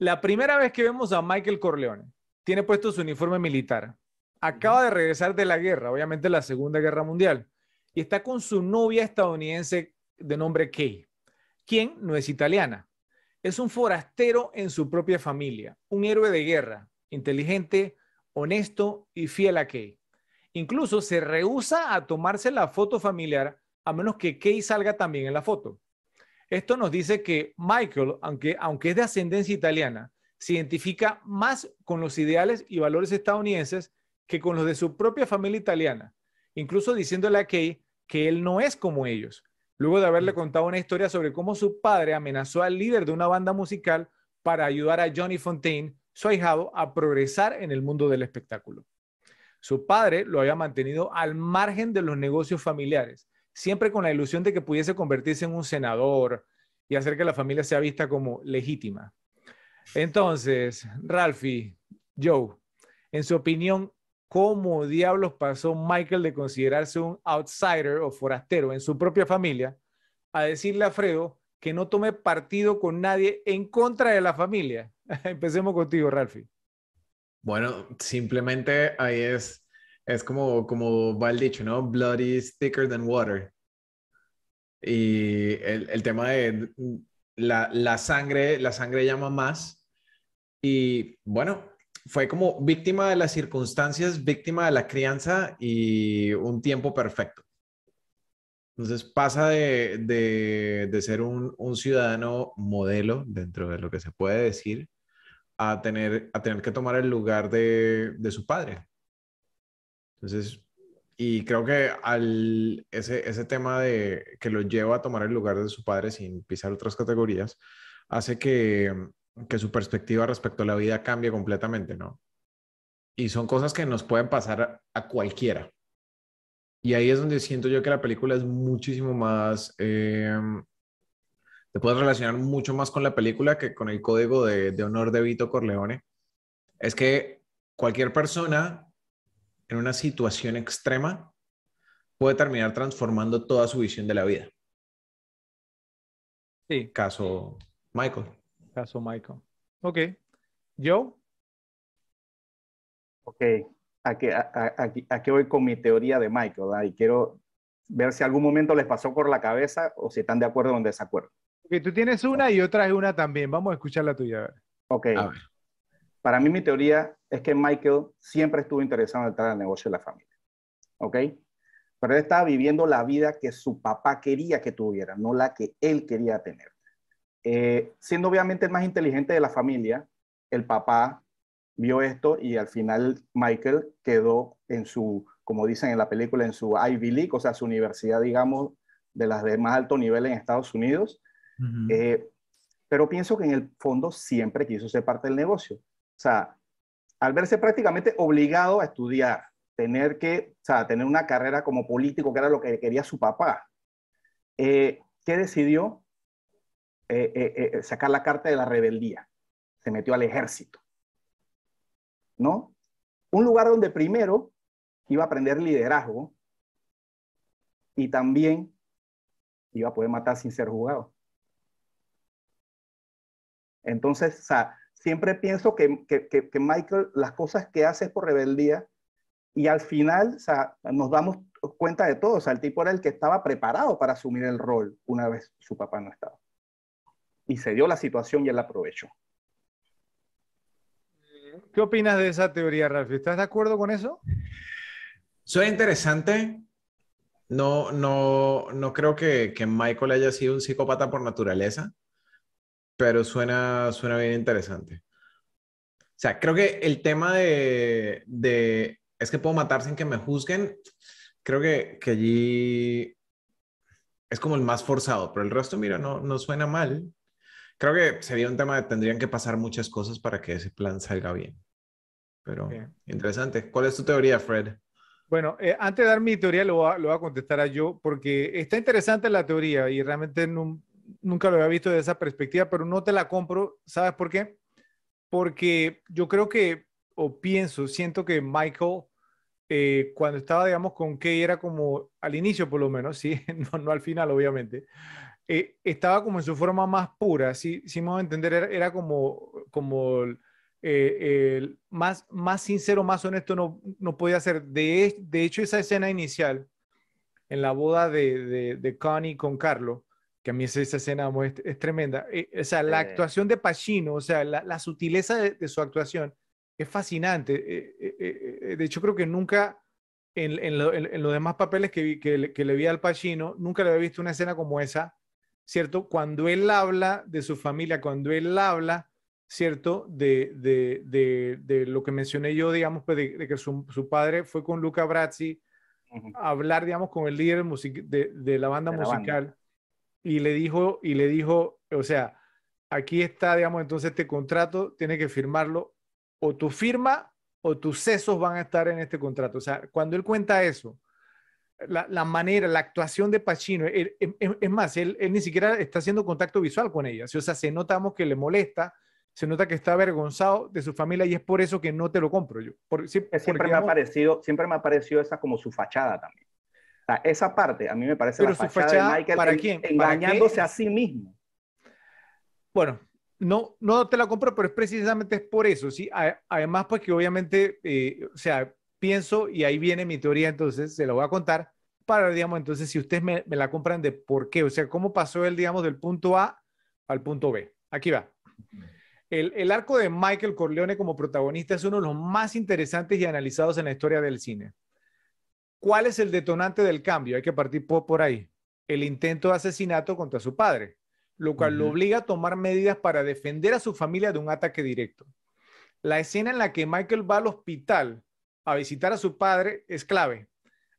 La primera vez que vemos a Michael Corleone, tiene puesto su uniforme militar. Acaba de regresar de la guerra, obviamente la Segunda Guerra Mundial, y está con su novia estadounidense de nombre Kay, quien no es italiana. Es un forastero en su propia familia, un héroe de guerra, inteligente, honesto y fiel a Kay. Incluso se rehúsa a tomarse la foto familiar a menos que Kay salga también en la foto. Esto nos dice que Michael, aunque, es de ascendencia italiana, se identifica más con los ideales y valores estadounidenses que con los de su propia familia italiana, incluso diciéndole a Kay que él no es como ellos, luego de haberle mm. contado una historia sobre cómo su padre amenazó al líder de una banda musical para ayudar a Johnny Fontaine, su ahijado, a progresar en el mundo del espectáculo. Su padre lo había mantenido al margen de los negocios familiares siempre con la ilusión de que pudiese convertirse en un senador y hacer que la familia sea vista como legítima. Entonces, Ralphie, Joe, en su opinión, ¿cómo diablos pasó Michael de considerarse un outsider o forastero en su propia familia a decirle a Fredo que no tome partido con nadie en contra de la familia? Empecemos contigo, Ralphie. Bueno, simplemente ahí es, es como, como va el dicho, ¿no? Blood is thicker than water. Y el, tema de la, sangre, la sangre llama más. Y bueno, fue como víctima de las circunstancias, víctima de la crianza y un tiempo perfecto. Entonces pasa de, de, ser un, un, ciudadano modelo, dentro de lo que se puede decir, a tener, a tener que tomar el lugar de, de su padre. Entonces y creo que al, ese, tema de, que lo lleva a tomar el lugar de su padre sin pisar otras categorías hace que, su perspectiva respecto a la vida cambie completamente, ¿no? Y son cosas que nos pueden pasar a, cualquiera. Y ahí es donde siento yo que la película es muchísimo más... Eh, te puedes relacionar mucho más con la película que con el código de honor de Vito Corleone. Es que cualquier persona en una situación extrema puede terminar transformando toda su visión de la vida. Sí. Caso Michael. Caso Michael. Ok. Yo. Ok. Aquí, qué voy con mi teoría de Michael. Ah, y quiero ver si algún momento les pasó por la cabeza o si están de acuerdo o en desacuerdo. Ok, tú tienes una y otra es una también. Vamos a escuchar la tuya. Ok. A ver. Para mí mi teoría es que Michael siempre estuvo interesado en entrar al negocio de la familia. ¿Ok? Pero él estaba viviendo la vida que su papá quería que tuviera, no la que él quería tener. Eh, siendo obviamente el más inteligente de la familia, el papá vio esto y al final Michael quedó en su, como dicen en la película, en su Ivy League, o sea, su universidad, digamos, de las de más alto nivel en Estados Unidos. Eh, pero pienso que en el fondo siempre quiso ser parte del negocio. O sea, al verse prácticamente obligado a estudiar, tener que, o sea, tener una carrera como político, que era lo que quería su papá, eh, ¿qué decidió? Eh, eh, sacar la carta de la rebeldía. Se metió al ejército. ¿No? Un lugar donde primero iba a aprender liderazgo y también iba a poder matar sin ser jugado. Entonces, o sea, siempre pienso que, Michael, las cosas que hace es por rebeldía y al final o sea, nos damos cuenta de todo. O sea, el tipo era el que estaba preparado para asumir el rol una vez su papá no estaba. Y se dio la situación y él la aprovechó. ¿Qué opinas de esa teoría, Ralph? ¿Estás de acuerdo con eso? Soy interesante. No, no, no creo que, que Michael haya sido un psicópata por naturaleza pero suena, suena bien interesante. O sea, creo que el tema de, es que puedo matar sin que me juzguen, creo que, que allí es como el más forzado, pero el resto, mira, no, no suena mal. Creo que sería un tema de tendrían que pasar muchas cosas para que ese plan salga bien. Pero interesante. ¿Cuál es tu teoría, Fred? Bueno, eh, antes de dar mi teoría, lo, lo voy a contestar a yo, porque está interesante la teoría y realmente un nunca lo había visto de esa perspectiva, pero no te la compro. ¿Sabes por qué? Porque yo creo que, o pienso, siento que Michael, eh, cuando estaba, digamos, con Kay, era como, al inicio por lo menos, ¿sí? no, al final, obviamente, eh, estaba como en su forma más pura, si ¿sí? me a entender, era, como, como eh, el más, más sincero, más honesto no, no podía ser. De, de hecho, esa escena inicial, en la boda de, de, de Connie con Carlo, que a mí esa, escena es, tremenda. Eh, o sea, la actuación de Pacino, o sea, la, sutileza de, su actuación es fascinante. Eh, eh, de hecho, creo que nunca en, los demás papeles que, que, le vi al Pacino, nunca le había visto una escena como esa, ¿cierto? Cuando él habla de su familia, cuando él habla, ¿cierto? De, de, lo que mencioné yo, digamos, pues de, que su, padre fue con Luca Brazzi, a hablar, digamos, con el líder de, la banda musical y le dijo, y le dijo, o sea, aquí está, digamos, entonces este contrato, tiene que firmarlo, o tu firma o tus sesos van a estar en este contrato. O sea, cuando él cuenta eso, la, manera, la actuación de Pacino, em, em, es más, él, ni siquiera está haciendo contacto visual con ella, o sea, se notamos que le molesta, se nota que está avergonzado de su familia y es por eso que no te lo compro yo. siempre, me ha parecido, siempre me ha parecido esa como su fachada también esa parte a mí me parece la fachada, de Michael ¿para engañándose a sí mismo. Bueno, no, no te la compro, pero es precisamente por eso, ¿sí? Además, pues, que obviamente, eh, o sea, pienso, y ahí viene mi teoría, entonces se la voy a contar, para, digamos, entonces, si ustedes me, la compran de por qué, o sea, cómo pasó él, digamos, del punto A al punto B. Aquí va. El, el arco de Michael Corleone como protagonista es uno de los más interesantes y analizados en la historia del cine. ¿Cuál es el detonante del cambio? Hay que partir por, ahí. El intento de asesinato contra su padre, lo cual lo obliga a tomar medidas para defender a su familia de un ataque directo. La escena en la que Michael va al hospital a visitar a su padre es clave.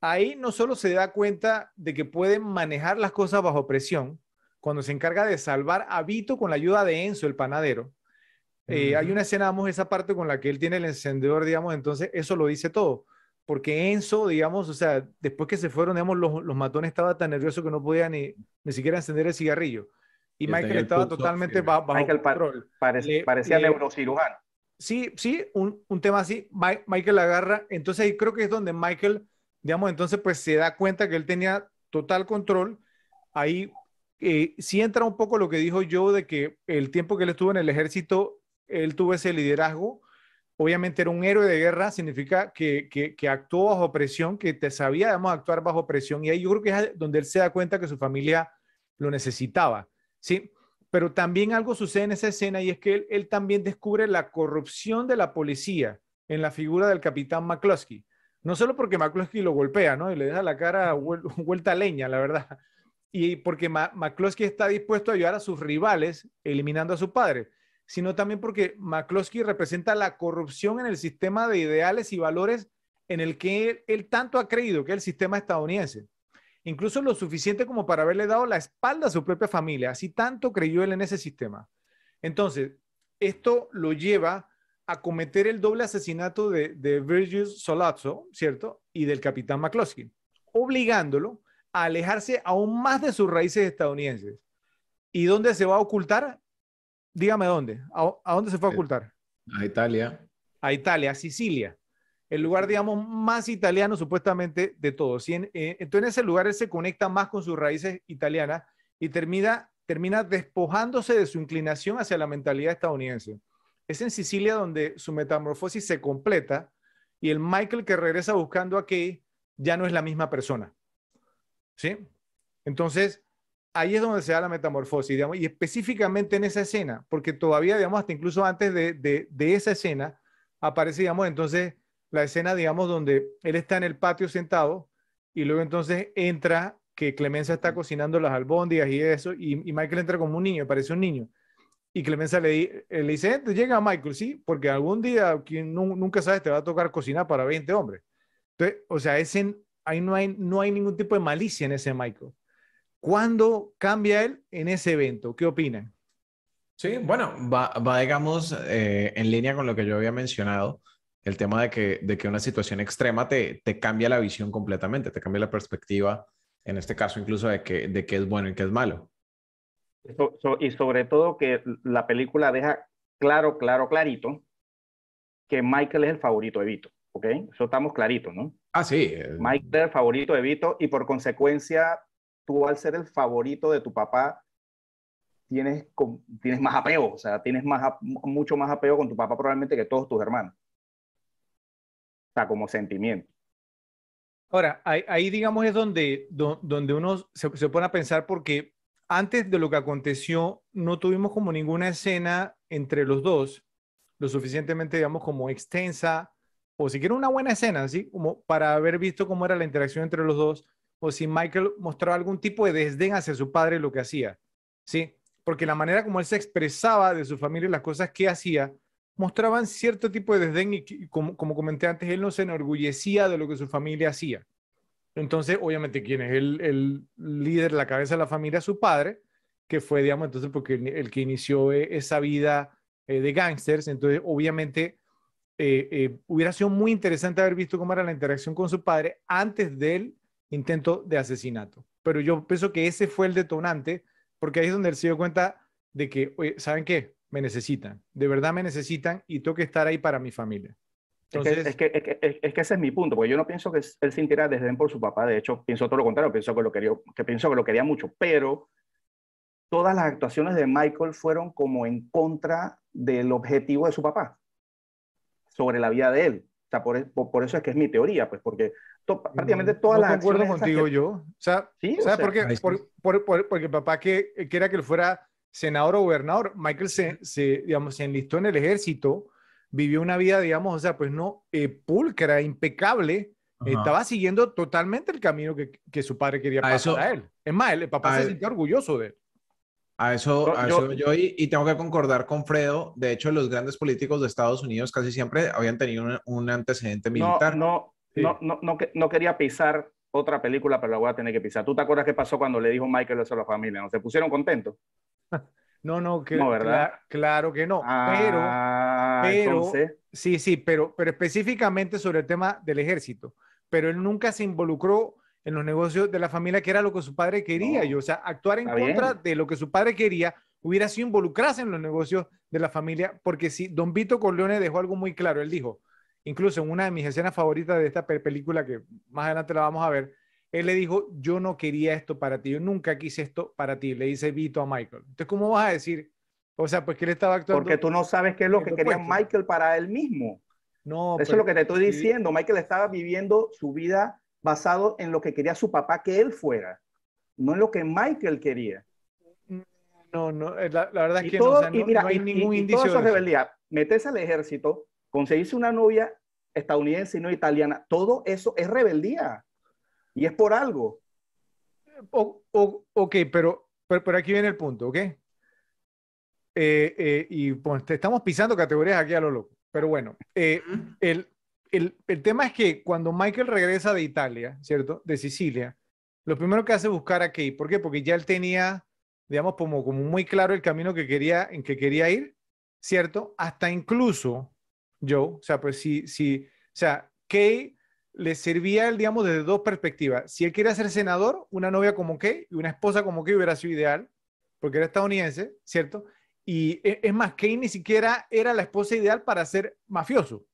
Ahí no solo se da cuenta de que puede manejar las cosas bajo presión, cuando se encarga de salvar a Vito con la ayuda de Enzo, el panadero. Eh, hay una escena, vamos, esa parte con la que él tiene el encendedor, digamos, entonces eso lo dice todo porque Enzo, digamos, o sea, después que se fueron, digamos, los, matones estaba tan nervioso que no podía ni, ni siquiera encender el cigarrillo. Y, Michael estaba totalmente bajo control. parecía neurocirujano. Sí, sí, un, tema así. Michael agarra, entonces ahí creo que es donde Michael, digamos, entonces pues se da cuenta que él tenía total control. Ahí eh, sí entra un poco lo que dijo yo de que el tiempo que él estuvo en el ejército, él tuvo ese liderazgo obviamente era un héroe de guerra, significa que, actuó bajo presión, que te sabía, digamos, actuar bajo presión. Y ahí yo creo que es donde él se da cuenta que su familia lo necesitaba, ¿sí? Pero también algo sucede en esa escena y es que él, también descubre la corrupción de la policía en la figura del capitán McCluskey. No solo porque McCluskey lo golpea, ¿no? Y le deja la cara vuelta a leña, la verdad. Y porque Ma está dispuesto a ayudar a sus rivales eliminando a su padre sino también porque McCloskey representa la corrupción en el sistema de ideales y valores en el que él, tanto ha creído que es el sistema estadounidense. Incluso lo suficiente como para haberle dado la espalda a su propia familia, así tanto creyó él en ese sistema. Entonces, esto lo lleva a cometer el doble asesinato de, de Virgil Solazzo, ¿cierto? Y del capitán McCloskey, obligándolo a alejarse aún más de sus raíces estadounidenses. ¿Y dónde se va a ocultar? dígame dónde, a, dónde se fue a eh, ocultar. A Italia. A Italia, Sicilia el lugar, digamos, más italiano supuestamente de todos. Y eh, entonces en ese lugar él se conecta más con sus raíces italianas y termina, termina despojándose de su inclinación hacia la mentalidad estadounidense. Es en Sicilia donde su metamorfosis se completa y el Michael que regresa buscando a Kay ya no es la misma persona. ¿Sí? Entonces, ahí es donde se da la metamorfosis, y específicamente en esa escena, porque todavía, digamos, hasta incluso antes de, esa escena, aparece, digamos, entonces la escena, digamos, donde él está en el patio sentado y luego entonces entra que Clemencia está cocinando las albóndigas y eso, y, Michael entra como un niño, parece un niño. Y Clemencia le, le dice, llega Michael, sí, porque algún día, quien nunca sabes, te va a tocar cocinar para 20 hombres. Entonces, o sea, ese, ahí no hay, no hay ningún tipo de malicia en ese Michael. ¿Cuándo cambia él en ese evento? ¿Qué opinan? Sí, bueno, va, digamos, eh, en línea con lo que yo había mencionado, el tema de que, de que una situación extrema te, te cambia la visión completamente, te cambia la perspectiva, en este caso incluso de qué de que es bueno y qué es malo. y sobre todo que la película deja claro, claro, clarito que Michael es el favorito de Vito, ¿ok? Eso estamos clarito, ¿no? Ah, sí. Eh. Michael es el favorito de Vito y por consecuencia tú al ser el favorito de tu papá, tienes, tienes más apego, o sea, tienes más, mucho más apego con tu papá probablemente que todos tus hermanos. O sea, como sentimiento. Ahora, ahí, digamos es donde, donde uno se, pone a pensar porque antes de lo que aconteció no tuvimos como ninguna escena entre los dos lo suficientemente, digamos, como extensa o siquiera una buena escena, así como para haber visto cómo era la interacción entre los dos o si Michael mostraba algún tipo de desdén hacia su padre lo que hacía, ¿sí? Porque la manera como él se expresaba de su familia y las cosas que hacía mostraban cierto tipo de desdén y, como, comenté antes, él no se enorgullecía de lo que su familia hacía. Entonces, obviamente, ¿quién es el, líder, la cabeza de la familia? Su padre, que fue, digamos, entonces, porque el, que inició eh, esa vida eh, de gángsters, entonces, obviamente, eh, hubiera sido muy interesante haber visto cómo era la interacción con su padre antes de él intento de asesinato. Pero yo pienso que ese fue el detonante, porque ahí es donde él se dio cuenta de que, oye, ¿saben qué? Me necesitan, de verdad me necesitan y tengo que estar ahí para mi familia. Entonces... Es, que, es, ese es mi punto, porque yo no pienso que él sintiera desdén por su papá, de hecho, pienso todo lo contrario, pienso que lo quería, que pienso que lo quería mucho, pero todas las actuaciones de Michael fueron como en contra del objetivo de su papá, sobre la vida de él. O sea, por e, eso es que es mi teoría, pues, porque to, prácticamente todas no las acuerdo contigo yo. O sea, ¿Sí? o sea, porque papá que, que era que él fuera senador o gobernador, Michael se, digamos, se enlistó en el ejército, vivió una vida, digamos, o sea, pues no, eh, pulcra, impecable, estaba siguiendo totalmente el camino que, que su padre quería pasar a, eso, él. Es más, el papá se sintió orgulloso de él. A eso, yo, yo y, tengo que concordar con Fredo. De hecho, los grandes políticos de Estados Unidos casi siempre habían tenido un, un antecedente militar. No, no, no, no, quería pisar otra película, pero la voy a tener que pisar. ¿Tú te acuerdas qué pasó cuando le dijo Michael eso a la familia? ¿No se pusieron contentos? No, no, ¿verdad? claro que no. Ah, pero, sí, sí, pero, pero específicamente sobre el tema del ejército. Pero él nunca se involucró en los negocios de la familia, que era lo que su padre quería. o sea, actuar en contra de lo que su padre quería hubiera sido involucrarse en los negocios de la familia, porque si Don Vito Corleone dejó algo muy claro, él dijo, Incluso en una de mis escenas favoritas de esta película, que más adelante la vamos a ver, él le dijo, yo no quería esto para ti, yo nunca quise esto para ti, le dice Vito a Michael. Entonces, ¿cómo vas a decir? O sea, pues que él estaba actuando. Porque tú no sabes qué es lo que quería Michael para él mismo. No. Eso es pues, lo que te estoy diciendo. Michael estaba viviendo su vida basado en lo que quería su papá que él fuera, no en lo que Michael quería. No, no, eh, la, verdad es que no, hay ningún indicio. Y esa de rebeldía, Metes al ejército, conseguirse una novia estadounidense y no italiana, todo eso es rebeldía y es por algo. O, o, ok, pero, pero, aquí viene el punto, ¿ok? Eh, eh, y pues, estamos pisando categorías aquí a lo loco, pero bueno, eh, el, tema es que cuando Michael regresa de Italia, ¿cierto? De Sicilia, lo primero que hace es buscar a Kate, ¿por qué? Porque ya él tenía, digamos, como, como muy claro el camino que quería, en que quería ir, ¿cierto? Hasta incluso Joe. O sea, pues sí sí o sea, Kay le servía, digamos, desde dos perspectivas. Si él quería ser senador, una novia como Kay y una esposa como Kay hubiera sido ideal, porque era estadounidense, ¿cierto? Y e, es más, Kay ni siquiera era la esposa ideal para ser mafioso.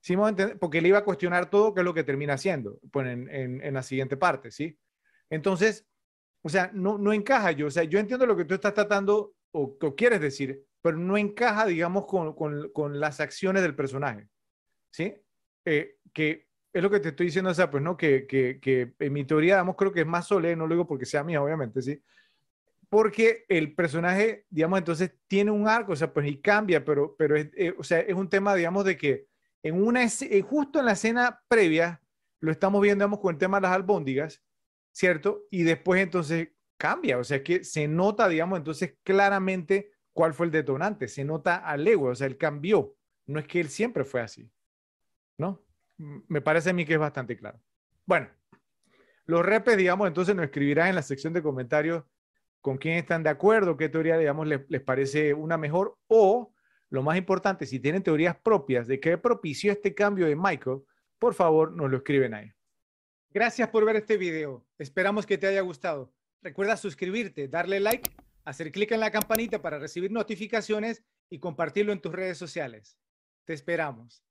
¿Sí entender? Porque le iba a cuestionar todo, que es lo que termina haciendo pues en, en, la siguiente parte, ¿sí? Entonces, o sea, no, no encaja yo. O sea, yo entiendo lo que tú estás tratando o, o quieres decir, pero no encaja, digamos, con, con, con las acciones del personaje. ¿Sí? Eh, que es lo que te estoy diciendo, o sea, pues, ¿no? Que, que, que en mi teoría, digamos, creo que es más Solé, no lo digo porque sea mía, obviamente, ¿sí? Porque el personaje, digamos, entonces tiene un arco, o sea, pues, y cambia, pero, pero es, eh, o sea, es un tema, digamos, de que en una, eh, justo en la escena previa, lo estamos viendo, digamos, con el tema de las albóndigas, ¿cierto? Y después, entonces, cambia, o sea, que se nota, digamos, entonces, claramente cuál fue el detonante. Se nota a legua, o sea, él cambió. No es que él siempre fue así, ¿no? Me parece a mí que es bastante claro. Bueno, los repes, digamos, entonces nos escribirán en la sección de comentarios con quién están de acuerdo, qué teoría, digamos, les parece una mejor o, lo más importante, si tienen teorías propias de qué propició este cambio de Michael, por favor, nos lo escriben ahí. Gracias por ver este video. Esperamos que te haya gustado. Recuerda suscribirte, darle like hacer clic en la campanita para recibir notificaciones y compartirlo en tus redes sociales. Te esperamos.